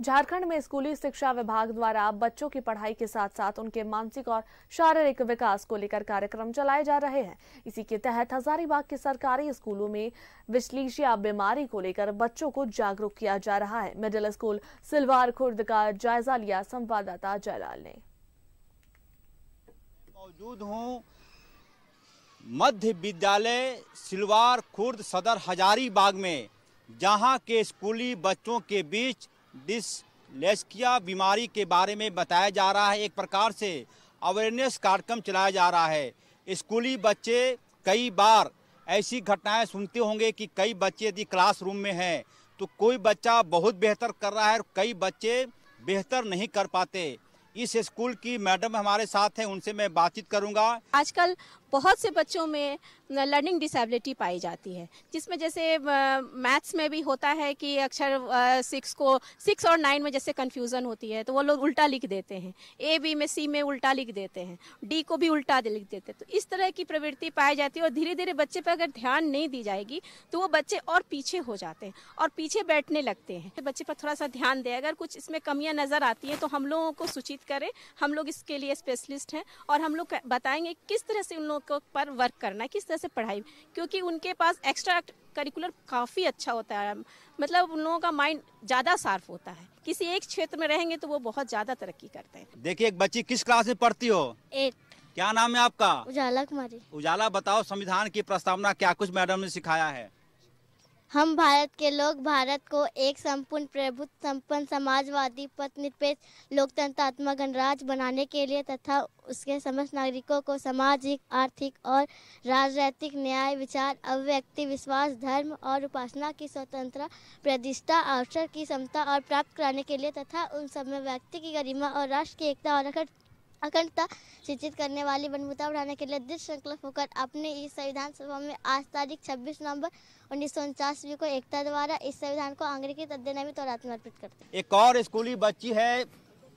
झारखंड में स्कूली शिक्षा विभाग द्वारा बच्चों की पढ़ाई के साथ साथ उनके मानसिक और शारीरिक विकास को लेकर कार्यक्रम चलाए जा रहे हैं इसी के तहत हजारीबाग के सरकारी स्कूलों में विश्लेषिया बीमारी को लेकर बच्चों को जागरूक किया जा रहा है मिडिल स्कूल सिलवार खुर्द का जायजा लिया संवाददाता जयलाल ने मौजूद हूँ मध्य विद्यालय सिलवार खुर्द सदर हजारीबाग में जहाँ के स्कूली बच्चों के बीच डिसलेक्सिया बीमारी के बारे में बताया जा रहा है एक प्रकार से अवेयरनेस कार्यक्रम चलाया जा रहा है स्कूली बच्चे कई बार ऐसी घटनाएं सुनते होंगे कि कई बच्चे यदि क्लासरूम में हैं तो कोई बच्चा बहुत बेहतर कर रहा है और कई बच्चे बेहतर नहीं कर पाते इस स्कूल की मैडम हमारे साथ हैं उनसे मैं बातचीत करूंगा आजकल बहुत से बच्चों में लर्निंग डिसेबिलिटी पाई जाती है जिसमें जैसे मैथ्स में भी होता है कि अक्षर सिक्स को सिक्स और नाइन में जैसे कन्फ्यूज़न होती है तो वो लोग उल्टा लिख देते हैं ए बी में सी में उल्टा लिख देते हैं डी को भी उल्टा लिख देते हैं तो इस तरह की प्रवृत्ति पाई जाती है और धीरे धीरे बच्चे पर अगर ध्यान नहीं दी जाएगी तो वो बच्चे और पीछे हो जाते हैं और पीछे बैठने लगते हैं तो बच्चे पर थोड़ा सा ध्यान दें अगर कुछ इसमें कमियाँ नज़र आती हैं तो हम लोगों को सूचित करें हम लोग इसके लिए स्पेशलिस्ट हैं और हम लोग बताएंगे किस तरह से उन लोगों बच्चों को पर वर्क करना किस तरह से पढ़ाई क्योंकि उनके पास एक्स्ट्रा करिकुलर काफ़ी अच्छा होता है मतलब उन लोगों का माइंड ज़्यादा साफ होता है किसी एक क्षेत्र में रहेंगे तो वो बहुत ज़्यादा तरक्की करते हैं देखिए एक बच्ची किस क्लास में पढ़ती हो एट क्या नाम है आपका उजाला कुमारी उजाला बताओ संविधान की प्रस्तावना क्या कुछ मैडम ने सिखाया है हम भारत के लोग भारत को एक संपूर्ण प्रभुत्व संपन्न समाजवादी पथ निरपेक्ष लोकतंत्रात्मक गणराज्य बनाने के लिए तथा उसके समस्त नागरिकों को सामाजिक आर्थिक और राजनैतिक न्याय विचार अभिव्यक्ति विश्वास धर्म और उपासना की स्वतंत्रता प्रतिष्ठा अवसर की क्षमता और प्राप्त कराने के लिए तथा उन सब में व्यक्ति की गरिमा और राष्ट्र की एकता और अखंड अखंडता सूचित करने वाली बनभुता बढ़ाने के लिए दृढ़ संकल्प होकर अपने इस संविधान सभा में आज तारीख 26 नवंबर उन्नीस सौ को एकता द्वारा इस संविधान को अंग्रेजी अध्ययन में तौर आत्मर्पित करते एक और स्कूली बच्ची है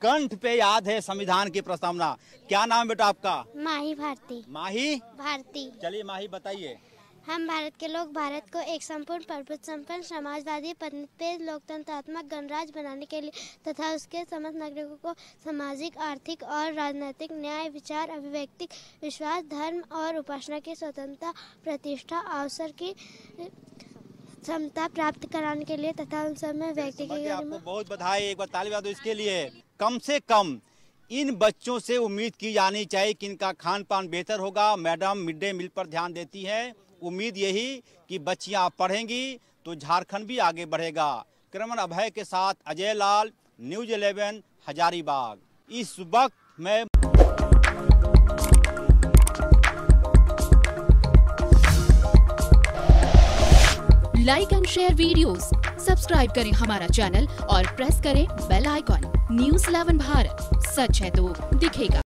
कंठ पे याद है संविधान की प्रस्तावना क्या नाम बेटा आपका माही भारती माही भारती चलिए माही बताइए हम भारत के लोग भारत को एक संपूर्ण प्रभुत्व संपन्न समाजवादी पद लोकतंत्रात्मक गणराज्य बनाने के लिए तथा उसके समस्त नागरिकों को सामाजिक आर्थिक और राजनीतिक न्याय विचार अभिव्यक्ति विश्वास धर्म और उपासना की स्वतंत्रता प्रतिष्ठा अवसर की क्षमता प्राप्त कराने के लिए तथा उन सब में व्यक्ति के आपको बहुत बधाई एक बार तालीबाद इसके लिए कम से कम इन बच्चों से उम्मीद की जानी चाहिए कि इनका खान पान बेहतर होगा मैडम मिड डे मील पर ध्यान देती है उम्मीद यही कि बच्चियां पढ़ेंगी तो झारखंड भी आगे बढ़ेगा क्रमण अभय के साथ अजय लाल न्यूज इलेवन हजारीबाग इस वक्त मैं like and share videos, subscribe करें हमारा चैनल और प्रेस करें बेल आइकॉन न्यूज 11 भारत सच है तो दिखेगा